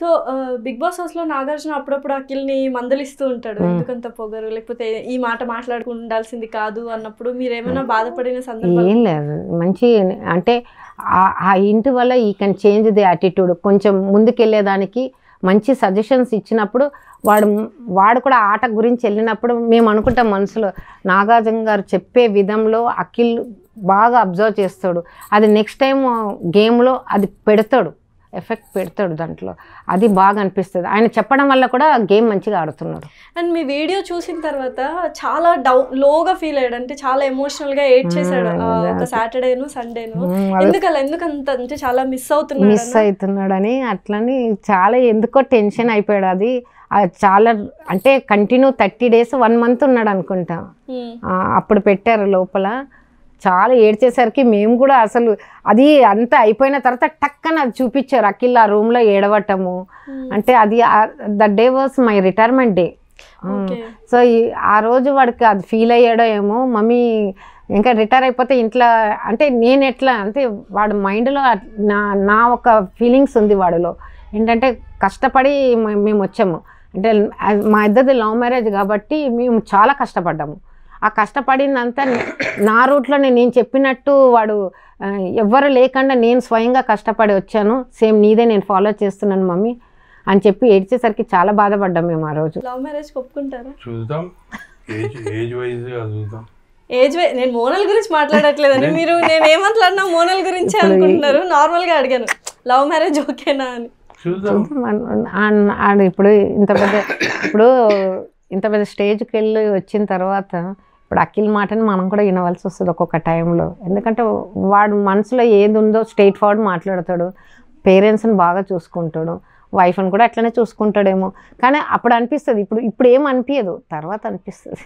So big boss లో నాగార్జున అప్పుడప్పుడు అఖిల్ని మందలిస్తూ ఉంటాడు ఎందుకంత పొగరు లేకపోతే ఈ మాట మాట్లాడుకుండాల్సింది కాదు అన్నప్పుడు మీరు ఏమైనా బాధపడిన సందర్భం ఏం లేదు మంచి అంటే ఆ ఇంటి వల్ల ఈ కెన్ చేంజ్ ది యాటిట్యూడ్ కొంచెం ముందుకెళ్ళేదానికి మంచి సజెషన్స్ ఇచ్చినప్పుడు వాడు వాడు కూడా ఆట గురించి వెళ్ళినప్పుడు మేము అనుకుంటాం మనసులో నాగార్జున గారు చెప్పే విధంలో అఖిల్ బాగా అబ్జర్వ్ చేస్తాడు అది నెక్స్ట్ టైం గేమ్లో అది పెడతాడు ఎఫెక్ట్ పెడతాడు దాంట్లో అది బాగా అనిపిస్తుంది ఆయన చెప్పడం వల్ల కూడా గేమ్ మంచిగా ఆడుతున్నారు అండ్ మీ వీడియో చూసిన తర్వాత చాలా డౌన్ లోగా ఫీల్ అయ్యాడు అంటే చాలా ఎమోషనల్గా ఏడ్ చేశాడు ఒక సాటర్డేను సండేను ఎందుకలా ఎందుకంత అంటే చాలా మిస్ అవుతున్నాడు మిస్ అవుతున్నాడని అట్లని చాలా ఎందుకో టెన్షన్ అయిపోయాడు అది చాలా అంటే continue thirty days one month ఉన్నాడు అనుకుంటా అప్పుడు పెట్టారు లోపల చాలా ఏడ్చేసరికి మేము కూడా అసలు అది అంతా అయిపోయిన తర్వాత టక్కన అది చూపించారు అఖిల్ ఆ రూమ్లో ఏడవటము hmm. అంటే అది that day was my retirement day so ఆ రోజు వాడికి అది ఫీల్ అయ్యాడో ఏమో మమ్మీ ఇంకా రిటైర్ అయిపోతే ఇంట్లో అంటే నేను ఎట్లా అంటే వాడు మైండ్లో నా నా ఒక ఫీలింగ్స్ ఉంది వాడిలో ఏంటంటే కష్టపడి మేము వచ్చాము అంటే మా ఇద్దరిది లవ్ మ్యారేజ్ కాబట్టి మేము చాలా కష్టపడ్డాము ఆ కష్టపడిందంతా నా రూట్లోనే నేను చెప్పినట్టు వాడు ఎవ్వరు లేకుండా నేను స్వయంగా కష్టపడి వచ్చాను సేమ్ నీదే నేను ఫాలో చేస్తున్నాను మమ్మీ అని చెప్పి ఏడ్చేసరికి చాలా బాధపడ్డాం మేము ఆ రోజు లవ్ మ్యారేజ్ ఒప్పుకుంటారా ఏజ్ ఏజ్ నేను మోనల్ గురించి మాట్లాడట్లేదని మీరు నేను ఏమంటున్నా మోనల్ గురించి అనుకుంటున్నారు నార్మల్గా అడిగాను లవ్ మ్యారేజ్ ఓకేనా అని ఇప్పుడు ఇంత పెద్ద ఇప్పుడు ఇంత పెద్ద స్టేజ్కి వెళ్ళి వచ్చిన తర్వాత ఇప్పుడు అఖిల్ మాటని మనం కూడా వినవలసి వస్తుంది ఒక్కొక్క టైంలో ఎందుకంటే వాడు మనసులో ఏది ఉందో స్ట్రైట్ ఫార్వర్డ్ మాట్లాడతాడు పేరెంట్స్ని బాగా చూసుకుంటాడు వైఫ్ని కూడా అట్లనే చూసుకుంటాడేమో కానీ అప్పుడు అనిపిస్తుంది ఇప్పుడు ఇప్పుడు ఏం అనిపించదు తర్వాత అనిపిస్తుంది